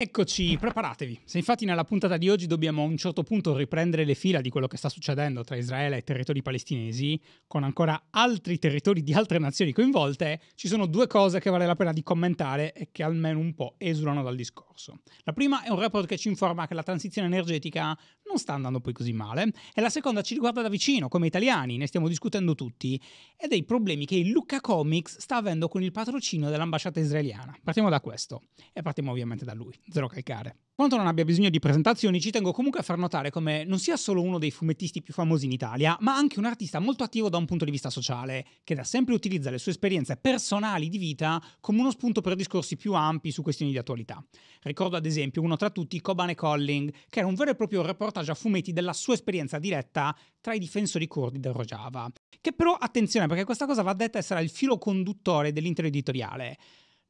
Eccoci, preparatevi. Se infatti nella puntata di oggi dobbiamo a un certo punto riprendere le fila di quello che sta succedendo tra Israele e territori palestinesi, con ancora altri territori di altre nazioni coinvolte, ci sono due cose che vale la pena di commentare e che almeno un po' esulano dal discorso. La prima è un report che ci informa che la transizione energetica non sta andando poi così male e la seconda ci riguarda da vicino, come italiani, ne stiamo discutendo tutti, e dei problemi che il Lucca Comics sta avendo con il patrocinio dell'ambasciata israeliana. Partiamo da questo e partiamo ovviamente da lui zero calcare. Quanto non abbia bisogno di presentazioni, ci tengo comunque a far notare come non sia solo uno dei fumettisti più famosi in Italia, ma anche un artista molto attivo da un punto di vista sociale, che da sempre utilizza le sue esperienze personali di vita come uno spunto per discorsi più ampi su questioni di attualità. Ricordo ad esempio uno tra tutti, Kobane Colling, che era un vero e proprio reportage a fumetti della sua esperienza diretta tra i difensori curdi del Rojava. Che però, attenzione, perché questa cosa va detta essere il filo conduttore dell'intero editoriale.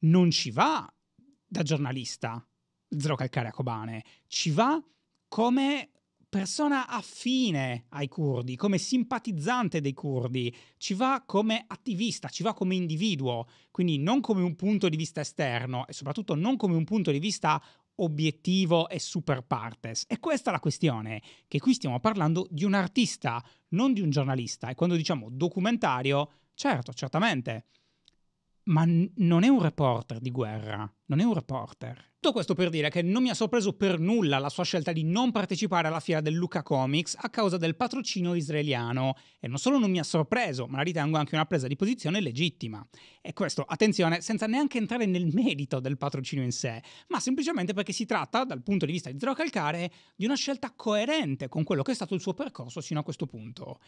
Non ci va da giornalista Zero Calcare a Kobane ci va come persona affine ai curdi, come simpatizzante dei curdi, ci va come attivista, ci va come individuo, quindi non come un punto di vista esterno e soprattutto non come un punto di vista obiettivo e super partes. E questa è la questione, che qui stiamo parlando di un artista, non di un giornalista. E quando diciamo documentario, certo, certamente, ma n- non è un reporter di guerra non è un reporter. Tutto questo per dire che non mi ha sorpreso per nulla la sua scelta di non partecipare alla fiera del Luca Comics a causa del patrocino israeliano e non solo non mi ha sorpreso, ma la ritengo anche una presa di posizione legittima. E questo, attenzione, senza neanche entrare nel merito del patrocino in sé, ma semplicemente perché si tratta, dal punto di vista di Zero Calcare, di una scelta coerente con quello che è stato il suo percorso fino a questo punto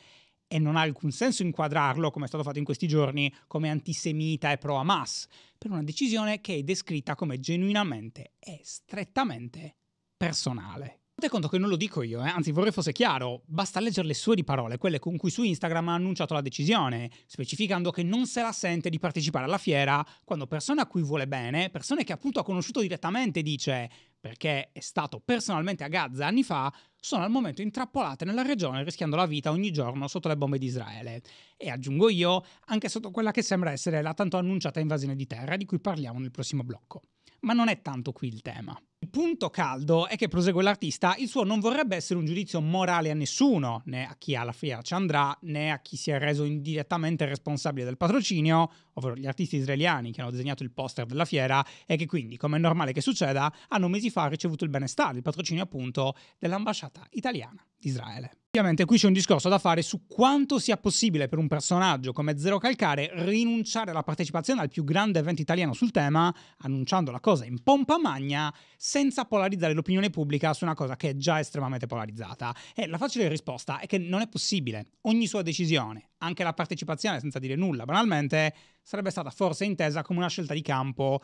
e non ha alcun senso inquadrarlo, come è stato fatto in questi giorni, come antisemita e pro Hamas, per una decisione che è descritta come genuinamente e strettamente personale. Tenete conto che non lo dico io, eh? anzi vorrei fosse chiaro, basta leggere le sue di parole, quelle con cui su Instagram ha annunciato la decisione, specificando che non se la sente di partecipare alla fiera quando persone a cui vuole bene, persone che appunto ha conosciuto direttamente, dice perché è stato personalmente a Gaza anni fa, sono al momento intrappolate nella regione rischiando la vita ogni giorno sotto le bombe di Israele. E aggiungo io, anche sotto quella che sembra essere la tanto annunciata invasione di terra di cui parliamo nel prossimo blocco. Ma non è tanto qui il tema. Il punto caldo è che, prosegue l'artista, il suo non vorrebbe essere un giudizio morale a nessuno, né a chi alla fiera ci andrà, né a chi si è reso indirettamente responsabile del patrocinio, ovvero gli artisti israeliani che hanno disegnato il poster della fiera e che quindi, come è normale che succeda, hanno mesi fa ricevuto il benestare, il patrocinio appunto dell'ambasciata italiana di Israele. Ovviamente qui c'è un discorso da fare su quanto sia possibile per un personaggio come Zero Calcare rinunciare alla partecipazione al più grande evento italiano sul tema, annunciando la cosa in pompa magna, senza polarizzare l'opinione pubblica su una cosa che è già estremamente polarizzata. E la facile risposta è che non è possibile. Ogni sua decisione, anche la partecipazione senza dire nulla, banalmente, sarebbe stata forse intesa come una scelta di campo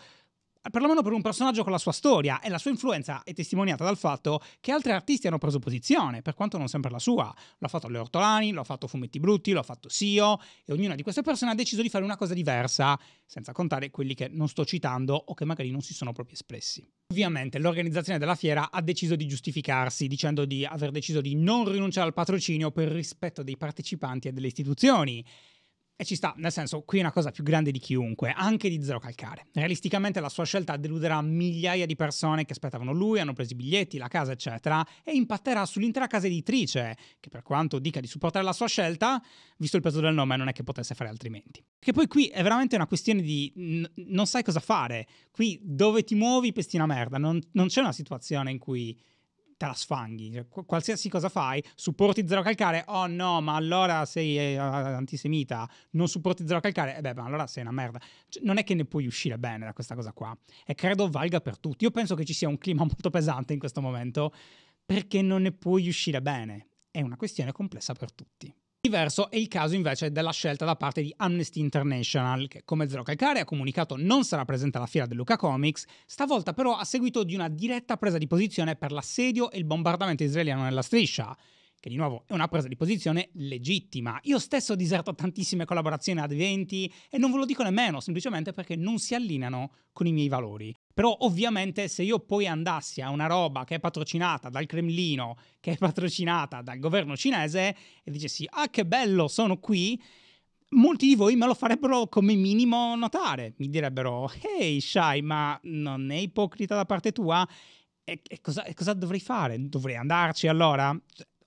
perlomeno per un personaggio con la sua storia e la sua influenza è testimoniata dal fatto che altri artisti hanno preso posizione, per quanto non sempre la sua. L'ha fatto Le Ortolani, l'ha fatto Fumetti Brutti, l'ha fatto Sio e ognuna di queste persone ha deciso di fare una cosa diversa, senza contare quelli che non sto citando o che magari non si sono proprio espressi. Ovviamente l'organizzazione della fiera ha deciso di giustificarsi dicendo di aver deciso di non rinunciare al patrocinio per rispetto dei partecipanti e delle istituzioni. E ci sta, nel senso, qui è una cosa più grande di chiunque, anche di Zero Calcare. Realisticamente la sua scelta deluderà migliaia di persone che aspettavano lui, hanno preso i biglietti, la casa, eccetera, e impatterà sull'intera casa editrice, che per quanto dica di supportare la sua scelta, visto il peso del nome, non è che potesse fare altrimenti. Che poi qui è veramente una questione di n- non sai cosa fare, qui dove ti muovi pesti una merda, non, non c'è una situazione in cui te la sfanghi. Cioè, qualsiasi cosa fai, supporti zero calcare, oh no, ma allora sei eh, antisemita, non supporti zero calcare, e eh beh, ma allora sei una merda. Cioè, non è che ne puoi uscire bene da questa cosa qua. E credo valga per tutti. Io penso che ci sia un clima molto pesante in questo momento, perché non ne puoi uscire bene. È una questione complessa per tutti. Diverso è il caso invece della scelta da parte di Amnesty International, che come Zero Calcare ha comunicato non sarà presente alla fiera del Luca Comics, stavolta però a seguito di una diretta presa di posizione per l'assedio e il bombardamento israeliano nella striscia che di nuovo è una presa di posizione legittima. Io stesso ho diserto tantissime collaborazioni ad eventi e non ve lo dico nemmeno, semplicemente perché non si allineano con i miei valori. Però ovviamente se io poi andassi a una roba che è patrocinata dal Cremlino, che è patrocinata dal governo cinese e dicessi "Ah che bello, sono qui", molti di voi me lo farebbero come minimo notare. Mi direbbero "Hey Shai, ma non è ipocrita da parte tua?" E, e, cosa, e cosa dovrei fare? Dovrei andarci allora?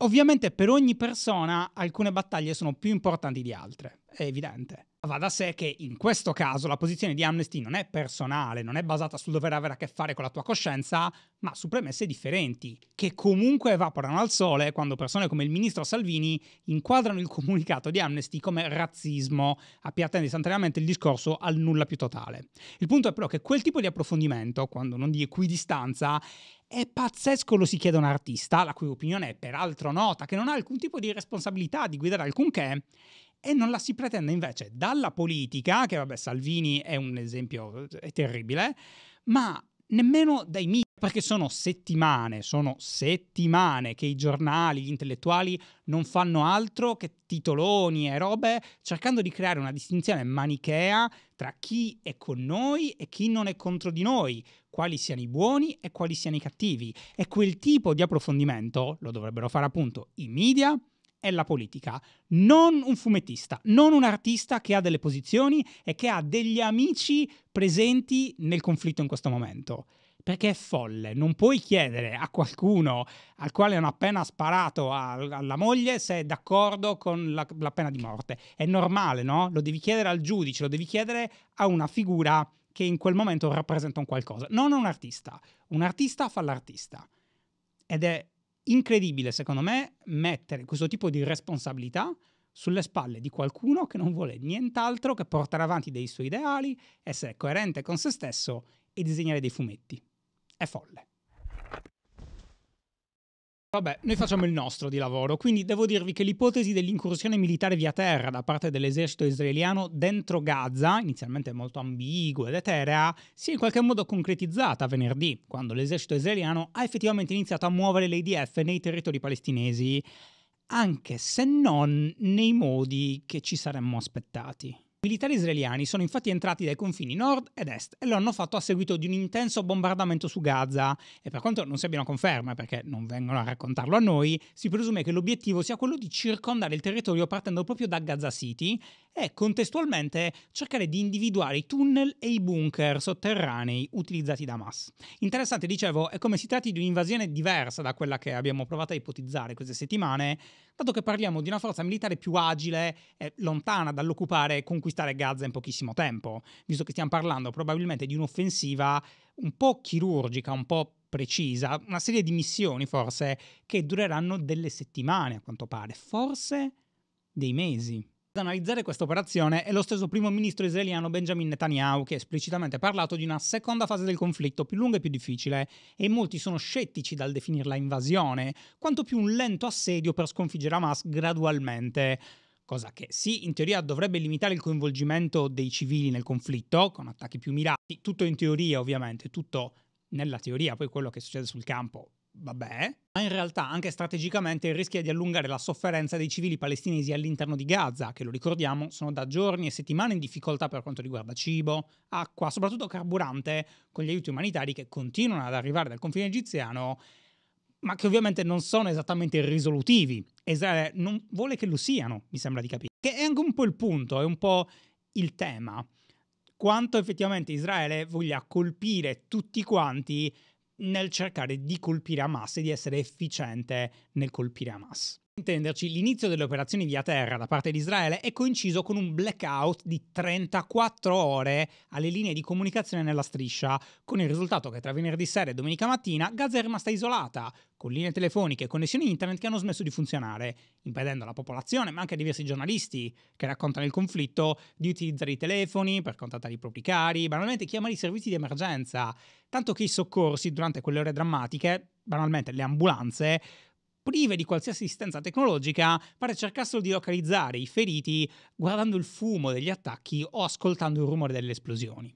Ovviamente per ogni persona alcune battaglie sono più importanti di altre, è evidente. Va da sé che in questo caso la posizione di Amnesty non è personale, non è basata sul dover avere a che fare con la tua coscienza, ma su premesse differenti, che comunque evaporano al sole quando persone come il ministro Salvini inquadrano il comunicato di Amnesty come razzismo, appiattendo istantaneamente il discorso al nulla più totale. Il punto è però che quel tipo di approfondimento, quando non di equidistanza, è pazzesco lo si chiede a un artista, la cui opinione è peraltro nota, che non ha alcun tipo di responsabilità di guidare alcunché, e non la si pretende invece dalla politica, che vabbè Salvini è un esempio eh, è terribile, ma nemmeno dai media, perché sono settimane, sono settimane che i giornali, gli intellettuali non fanno altro che titoloni e robe, cercando di creare una distinzione manichea tra chi è con noi e chi non è contro di noi, quali siano i buoni e quali siano i cattivi. E quel tipo di approfondimento lo dovrebbero fare appunto i media è la politica, non un fumettista, non un artista che ha delle posizioni e che ha degli amici presenti nel conflitto in questo momento. Perché è folle, non puoi chiedere a qualcuno al quale hanno appena sparato a, alla moglie se è d'accordo con la, la pena di morte. È normale, no? Lo devi chiedere al giudice, lo devi chiedere a una figura che in quel momento rappresenta un qualcosa, non un artista. Un artista fa l'artista. Ed è incredibile, secondo me, mettere questo tipo di responsabilità sulle spalle di qualcuno che non vuole nient'altro che portare avanti dei suoi ideali, essere coerente con se stesso e disegnare dei fumetti. È folle. Vabbè, noi facciamo il nostro di lavoro, quindi devo dirvi che l'ipotesi dell'incursione militare via terra da parte dell'esercito israeliano dentro Gaza, inizialmente molto ambigua ed eterea, si è in qualche modo concretizzata venerdì, quando l'esercito israeliano ha effettivamente iniziato a muovere le IDF nei territori palestinesi, anche se non nei modi che ci saremmo aspettati. I militari israeliani sono infatti entrati dai confini nord ed est e lo hanno fatto a seguito di un intenso bombardamento su Gaza e per quanto non si abbiano conferme perché non vengono a raccontarlo a noi, si presume che l'obiettivo sia quello di circondare il territorio partendo proprio da Gaza City e contestualmente cercare di individuare i tunnel e i bunker sotterranei utilizzati da Hamas. Interessante, dicevo, è come si tratti di un'invasione diversa da quella che abbiamo provato a ipotizzare queste settimane, dato che parliamo di una forza militare più agile e lontana dall'occupare e conquistare Gaza in pochissimo tempo, visto che stiamo parlando probabilmente di un'offensiva un po' chirurgica, un po' precisa, una serie di missioni forse che dureranno delle settimane a quanto pare, forse dei mesi analizzare questa operazione è lo stesso primo ministro israeliano Benjamin Netanyahu, che ha esplicitamente parlato di una seconda fase del conflitto più lunga e più difficile, e molti sono scettici dal definirla invasione, quanto più un lento assedio per sconfiggere Hamas gradualmente cosa che sì, in teoria dovrebbe limitare il coinvolgimento dei civili nel conflitto, con attacchi più mirati, tutto in teoria ovviamente, tutto nella teoria, poi quello che succede sul campo Vabbè. Ma in realtà anche strategicamente rischia di allungare la sofferenza dei civili palestinesi all'interno di Gaza, che lo ricordiamo sono da giorni e settimane in difficoltà per quanto riguarda cibo, acqua, soprattutto carburante, con gli aiuti umanitari che continuano ad arrivare dal confine egiziano, ma che ovviamente non sono esattamente risolutivi. Israele non vuole che lo siano, mi sembra di capire. Che è anche un po' il punto, è un po' il tema. Quanto effettivamente Israele voglia colpire tutti quanti nel cercare di colpire a e di essere efficiente nel colpire a massa intenderci, l'inizio delle operazioni via terra da parte di Israele è coinciso con un blackout di 34 ore alle linee di comunicazione nella striscia, con il risultato che tra venerdì sera e domenica mattina Gaza è rimasta isolata, con linee telefoniche e connessioni internet che hanno smesso di funzionare, impedendo alla popolazione, ma anche a diversi giornalisti che raccontano il conflitto, di utilizzare i telefoni per contattare i propri cari, banalmente chiamare i servizi di emergenza, tanto che i soccorsi durante quelle ore drammatiche, banalmente le ambulanze, prive di qualsiasi assistenza tecnologica, pare cercassero di localizzare i feriti guardando il fumo degli attacchi o ascoltando il rumore delle esplosioni.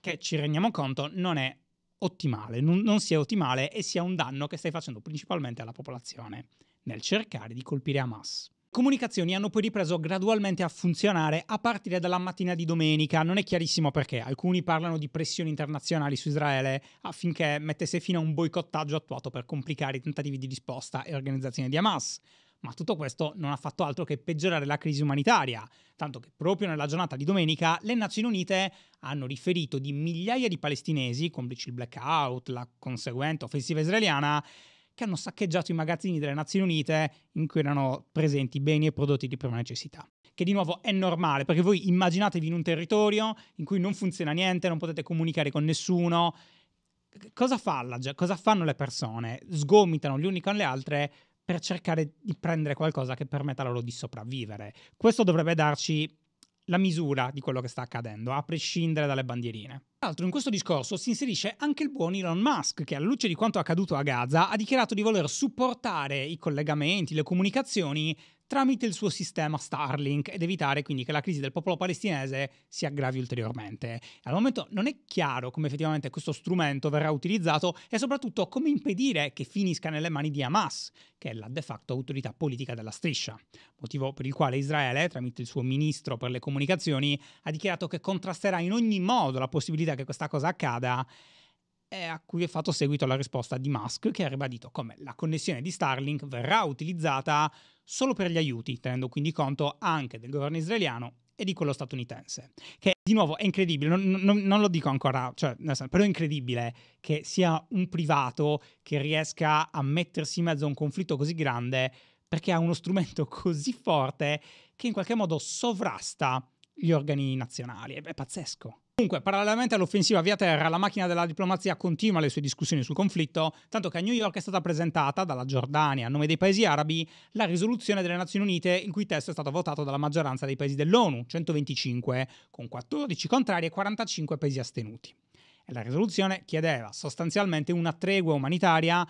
Che ci rendiamo conto non è ottimale, non, non sia ottimale e sia un danno che stai facendo principalmente alla popolazione nel cercare di colpire Hamas comunicazioni hanno poi ripreso gradualmente a funzionare a partire dalla mattina di domenica. Non è chiarissimo perché. Alcuni parlano di pressioni internazionali su Israele affinché mettesse fine a un boicottaggio attuato per complicare i tentativi di risposta e organizzazione di Hamas. Ma tutto questo non ha fatto altro che peggiorare la crisi umanitaria, tanto che proprio nella giornata di domenica le Nazioni Unite hanno riferito di migliaia di palestinesi, complici il blackout, la conseguente offensiva israeliana, che hanno saccheggiato i magazzini delle Nazioni Unite eh, in cui erano presenti beni e prodotti di prima necessità. Che di nuovo è normale, perché voi immaginatevi in un territorio in cui non funziona niente, non potete comunicare con nessuno. Cosa, fa la, cosa fanno le persone? Sgomitano gli uni con le altre per cercare di prendere qualcosa che permetta loro di sopravvivere. Questo dovrebbe darci la misura di quello che sta accadendo, a prescindere dalle bandierine. Tra l'altro in questo discorso si inserisce anche il buon Elon Musk, che alla luce di quanto accaduto a Gaza ha dichiarato di voler supportare i collegamenti, le comunicazioni tramite il suo sistema Starlink ed evitare quindi che la crisi del popolo palestinese si aggravi ulteriormente. Al momento non è chiaro come effettivamente questo strumento verrà utilizzato e soprattutto come impedire che finisca nelle mani di Hamas, che è la de facto autorità politica della striscia, motivo per il quale Israele, tramite il suo ministro per le comunicazioni, ha dichiarato che contrasterà in ogni modo la possibilità che questa cosa accada e a cui è fatto seguito la risposta di Musk che ha ribadito come la connessione di Starlink verrà utilizzata solo per gli aiuti, tenendo quindi conto anche del governo israeliano e di quello statunitense. Che di nuovo è incredibile, non, non, non lo dico ancora, cioè, però è incredibile che sia un privato che riesca a mettersi in mezzo a un conflitto così grande perché ha uno strumento così forte che in qualche modo sovrasta gli organi nazionali. È, è pazzesco. Comunque, parallelamente all'offensiva via terra, la macchina della diplomazia continua le sue discussioni sul conflitto, tanto che a New York è stata presentata dalla Giordania, a nome dei paesi arabi, la risoluzione delle Nazioni Unite, il cui testo è stato votato dalla maggioranza dei paesi dell'ONU, 125, con 14 contrari e 45 paesi astenuti. E la risoluzione chiedeva sostanzialmente una tregua umanitaria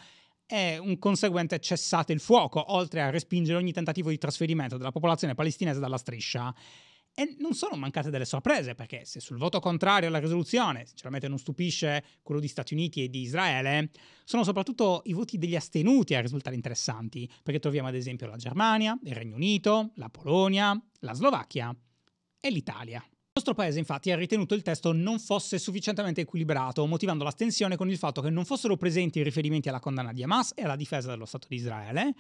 e un conseguente cessate il fuoco, oltre a respingere ogni tentativo di trasferimento della popolazione palestinese dalla striscia. E non sono mancate delle sorprese, perché se sul voto contrario alla risoluzione, sinceramente non stupisce quello di Stati Uniti e di Israele, sono soprattutto i voti degli astenuti a risultare interessanti, perché troviamo ad esempio la Germania, il Regno Unito, la Polonia, la Slovacchia e l'Italia. Il nostro paese infatti ha ritenuto il testo non fosse sufficientemente equilibrato, motivando l'astensione con il fatto che non fossero presenti riferimenti alla condanna di Hamas e alla difesa dello Stato di Israele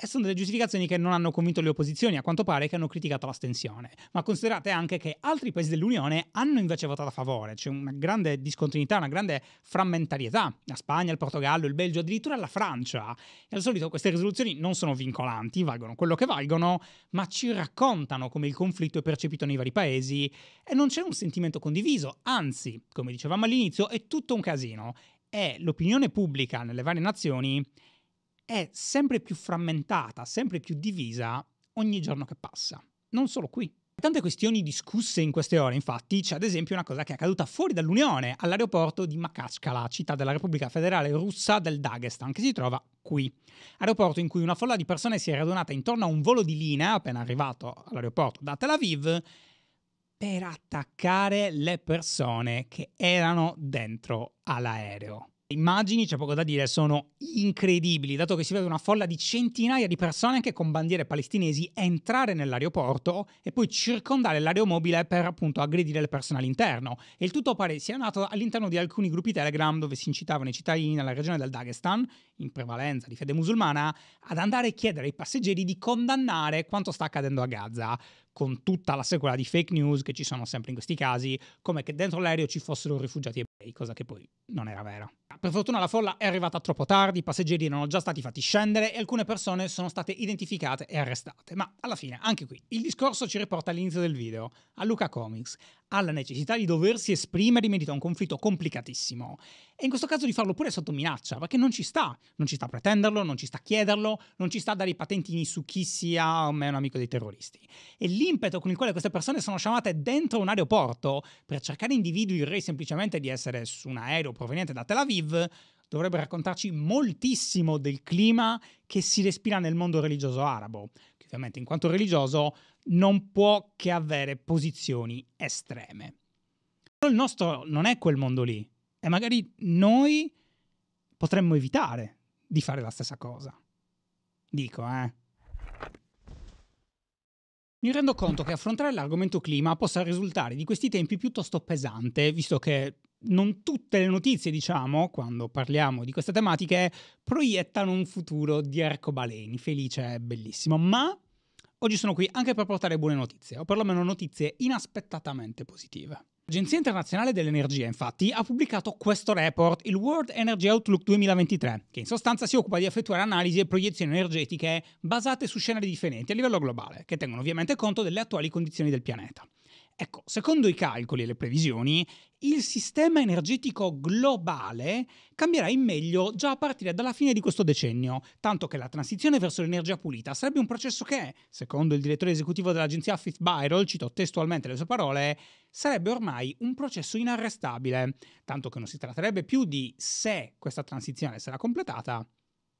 e sono delle giustificazioni che non hanno convinto le opposizioni, a quanto pare, che hanno criticato l'astensione. Ma considerate anche che altri paesi dell'Unione hanno invece votato a favore, c'è una grande discontinuità, una grande frammentarietà. La Spagna, il Portogallo, il Belgio, addirittura la Francia. E al solito queste risoluzioni non sono vincolanti, valgono quello che valgono, ma ci raccontano come il conflitto è percepito nei vari paesi e non c'è un sentimento condiviso, anzi, come dicevamo all'inizio, è tutto un casino. E l'opinione pubblica nelle varie nazioni è sempre più frammentata, sempre più divisa ogni giorno che passa. Non solo qui. Tante questioni discusse in queste ore, infatti, c'è ad esempio una cosa che è accaduta fuori dall'Unione, all'aeroporto di Makachkala, città della Repubblica Federale Russa del Dagestan, che si trova qui. Aeroporto in cui una folla di persone si è radunata intorno a un volo di linea appena arrivato all'aeroporto da Tel Aviv per attaccare le persone che erano dentro all'aereo immagini, c'è poco da dire, sono incredibili, dato che si vede una folla di centinaia di persone anche con bandiere palestinesi entrare nell'aeroporto e poi circondare l'aeromobile per appunto aggredire le persone all'interno. E il tutto pare sia nato all'interno di alcuni gruppi Telegram dove si incitavano i cittadini nella regione del Dagestan, in prevalenza di fede musulmana, ad andare a chiedere ai passeggeri di condannare quanto sta accadendo a Gaza con tutta la sequela di fake news che ci sono sempre in questi casi, come che dentro l'aereo ci fossero rifugiati ebrei, cosa che poi non era vera. Per fortuna la folla è arrivata troppo tardi, i passeggeri erano già stati fatti scendere e alcune persone sono state identificate e arrestate. Ma alla fine, anche qui, il discorso ci riporta all'inizio del video, a Luca Comics, alla necessità di doversi esprimere in merito a un conflitto complicatissimo e in questo caso di farlo pure sotto minaccia, perché non ci sta, non ci sta a pretenderlo, non ci sta a chiederlo, non ci sta a dare i patentini su chi sia o meno amico dei terroristi. E l'impeto con il quale queste persone sono chiamate dentro un aeroporto per cercare individui rei semplicemente di essere su un aereo proveniente da Tel Aviv dovrebbe raccontarci moltissimo del clima che si respira nel mondo religioso arabo, ovviamente in quanto religioso non può che avere posizioni estreme. Però il nostro non è quel mondo lì e magari noi potremmo evitare di fare la stessa cosa. Dico, eh. Mi rendo conto che affrontare l'argomento clima possa risultare di questi tempi piuttosto pesante, visto che non tutte le notizie, diciamo, quando parliamo di queste tematiche, proiettano un futuro di arcobaleni, felice e bellissimo, ma oggi sono qui anche per portare buone notizie, o perlomeno notizie inaspettatamente positive. L'Agenzia internazionale dell'energia, infatti, ha pubblicato questo report, il World Energy Outlook 2023, che in sostanza si occupa di effettuare analisi e proiezioni energetiche basate su scenari differenti a livello globale, che tengono ovviamente conto delle attuali condizioni del pianeta. Ecco, secondo i calcoli e le previsioni, il sistema energetico globale cambierà in meglio già a partire dalla fine di questo decennio, tanto che la transizione verso l'energia pulita sarebbe un processo che, secondo il direttore esecutivo dell'agenzia Fifth Viral, cito testualmente le sue parole, sarebbe ormai un processo inarrestabile, tanto che non si tratterebbe più di se questa transizione sarà completata,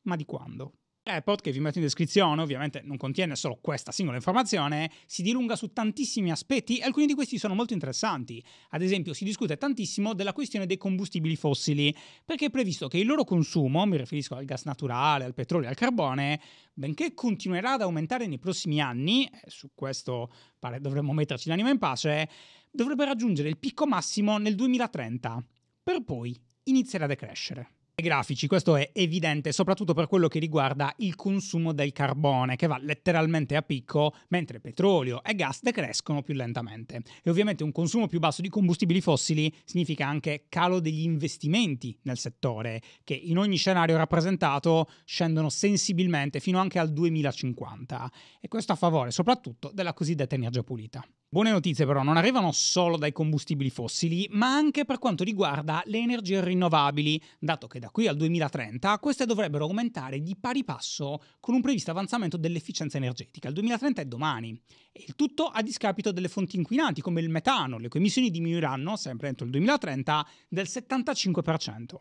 ma di quando. Report, che vi metto in descrizione, ovviamente non contiene solo questa singola informazione, si dilunga su tantissimi aspetti, e alcuni di questi sono molto interessanti. Ad esempio, si discute tantissimo della questione dei combustibili fossili, perché è previsto che il loro consumo, mi riferisco al gas naturale, al petrolio, e al carbone, benché continuerà ad aumentare nei prossimi anni, e eh, su questo pare dovremmo metterci l'anima in pace, dovrebbe raggiungere il picco massimo nel 2030, per poi iniziare a decrescere grafici, questo è evidente soprattutto per quello che riguarda il consumo del carbone che va letteralmente a picco mentre petrolio e gas decrescono più lentamente. E ovviamente un consumo più basso di combustibili fossili significa anche calo degli investimenti nel settore che in ogni scenario rappresentato scendono sensibilmente fino anche al 2050 e questo a favore soprattutto della cosiddetta energia pulita. Buone notizie però non arrivano solo dai combustibili fossili, ma anche per quanto riguarda le energie rinnovabili, dato che da qui al 2030 queste dovrebbero aumentare di pari passo con un previsto avanzamento dell'efficienza energetica. Il 2030 è domani. E il tutto a discapito delle fonti inquinanti come il metano, le cui emissioni diminuiranno, sempre entro il 2030, del 75%.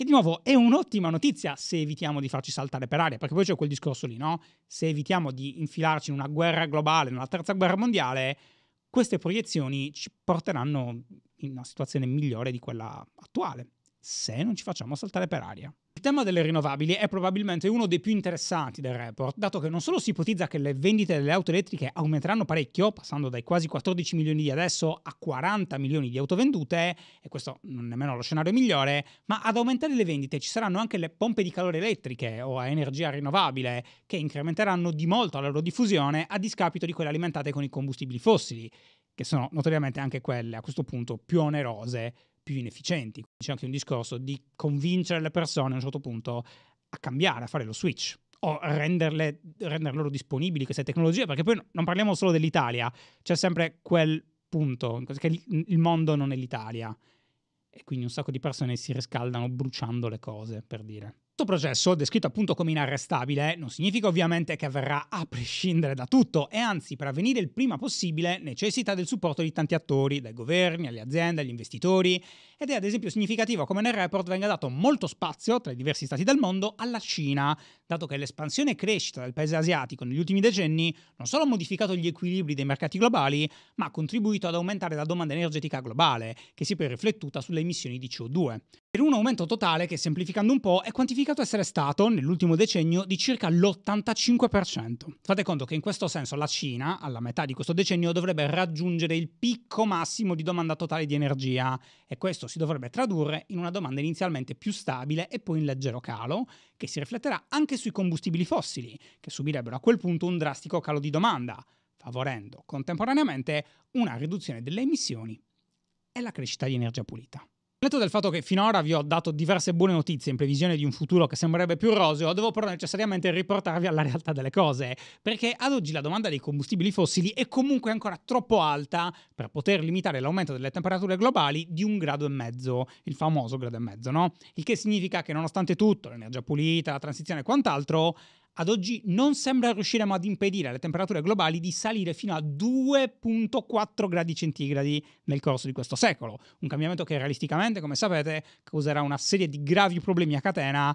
Che di nuovo è un'ottima notizia se evitiamo di farci saltare per aria, perché poi c'è quel discorso lì, no? Se evitiamo di infilarci in una guerra globale, in una terza guerra mondiale, queste proiezioni ci porteranno in una situazione migliore di quella attuale, se non ci facciamo saltare per aria. Il tema delle rinnovabili è probabilmente uno dei più interessanti del report, dato che non solo si ipotizza che le vendite delle auto elettriche aumenteranno parecchio, passando dai quasi 14 milioni di adesso a 40 milioni di auto vendute, e questo non è nemmeno lo scenario migliore, ma ad aumentare le vendite ci saranno anche le pompe di calore elettriche o a energia rinnovabile, che incrementeranno di molto la loro diffusione a discapito di quelle alimentate con i combustibili fossili, che sono notoriamente anche quelle a questo punto più onerose più inefficienti. C'è anche un discorso di convincere le persone a un certo punto a cambiare, a fare lo switch o renderle, render loro disponibili queste tecnologie, perché poi non parliamo solo dell'Italia, c'è sempre quel punto che il mondo non è l'Italia e quindi un sacco di persone si riscaldano bruciando le cose, per dire. Questo processo, descritto appunto come inarrestabile, non significa ovviamente che avverrà a prescindere da tutto e anzi per avvenire il prima possibile necessita del supporto di tanti attori, dai governi alle aziende agli investitori ed è ad esempio significativo come nel report venga dato molto spazio tra i diversi stati del mondo alla Cina, dato che l'espansione e crescita del paese asiatico negli ultimi decenni non solo ha modificato gli equilibri dei mercati globali, ma ha contribuito ad aumentare la domanda energetica globale, che si è poi riflettuta sulle emissioni di CO2. Per un aumento totale che, semplificando un po', è quantificato essere stato, nell'ultimo decennio, di circa l'85%. Fate conto che in questo senso la Cina, alla metà di questo decennio, dovrebbe raggiungere il picco massimo di domanda totale di energia e questo si dovrebbe tradurre in una domanda inizialmente più stabile e poi in leggero calo, che si rifletterà anche sui combustibili fossili, che subirebbero a quel punto un drastico calo di domanda, favorendo contemporaneamente una riduzione delle emissioni e la crescita di energia pulita. Letto del fatto che finora vi ho dato diverse buone notizie in previsione di un futuro che sembrerebbe più roseo, devo però necessariamente riportarvi alla realtà delle cose, perché ad oggi la domanda dei combustibili fossili è comunque ancora troppo alta per poter limitare l'aumento delle temperature globali di un grado e mezzo, il famoso grado e mezzo, no? Il che significa che nonostante tutto, l'energia pulita, la transizione e quant'altro, ad oggi non sembra riusciremo ad impedire alle temperature globali di salire fino a 2.4 gradi centigradi nel corso di questo secolo, un cambiamento che realisticamente, come sapete, causerà una serie di gravi problemi a catena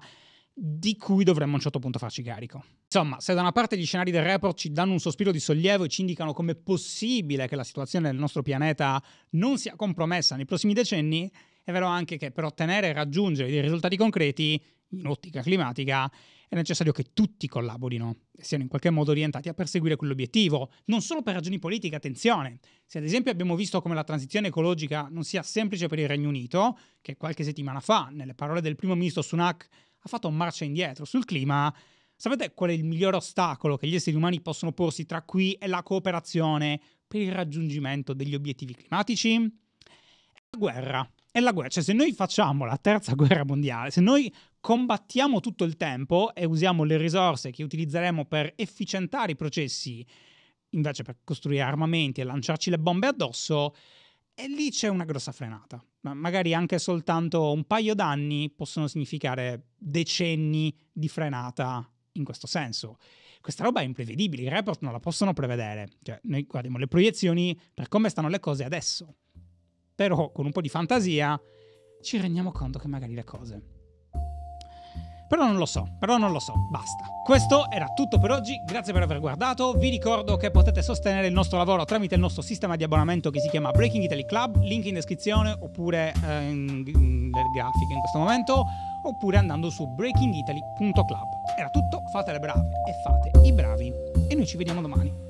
di cui dovremmo a un certo punto farci carico. Insomma, se da una parte gli scenari del report ci danno un sospiro di sollievo e ci indicano come è possibile che la situazione del nostro pianeta non sia compromessa nei prossimi decenni, è vero anche che per ottenere e raggiungere dei risultati concreti, in ottica climatica, è necessario che tutti collaborino e siano in qualche modo orientati a perseguire quell'obiettivo, non solo per ragioni politiche, attenzione. Se ad esempio abbiamo visto come la transizione ecologica non sia semplice per il Regno Unito, che qualche settimana fa, nelle parole del primo ministro Sunak, ha fatto marcia indietro sul clima, sapete qual è il miglior ostacolo che gli esseri umani possono porsi tra qui e la cooperazione per il raggiungimento degli obiettivi climatici? la guerra è la guerra. Cioè, se noi facciamo la terza guerra mondiale, se noi combattiamo tutto il tempo e usiamo le risorse che utilizzeremo per efficientare i processi, invece per costruire armamenti e lanciarci le bombe addosso, e lì c'è una grossa frenata. Ma magari anche soltanto un paio d'anni possono significare decenni di frenata in questo senso questa roba è imprevedibile, i report non la possono prevedere. Cioè, noi guardiamo le proiezioni per come stanno le cose adesso però con un po' di fantasia ci rendiamo conto che magari le cose. Però non lo so, però non lo so, basta. Questo era tutto per oggi, grazie per aver guardato, vi ricordo che potete sostenere il nostro lavoro tramite il nostro sistema di abbonamento che si chiama Breaking Italy Club, link in descrizione oppure eh, in, in, nel grafico in questo momento, oppure andando su breakingitaly.club. Era tutto, fate le brave e fate i bravi e noi ci vediamo domani.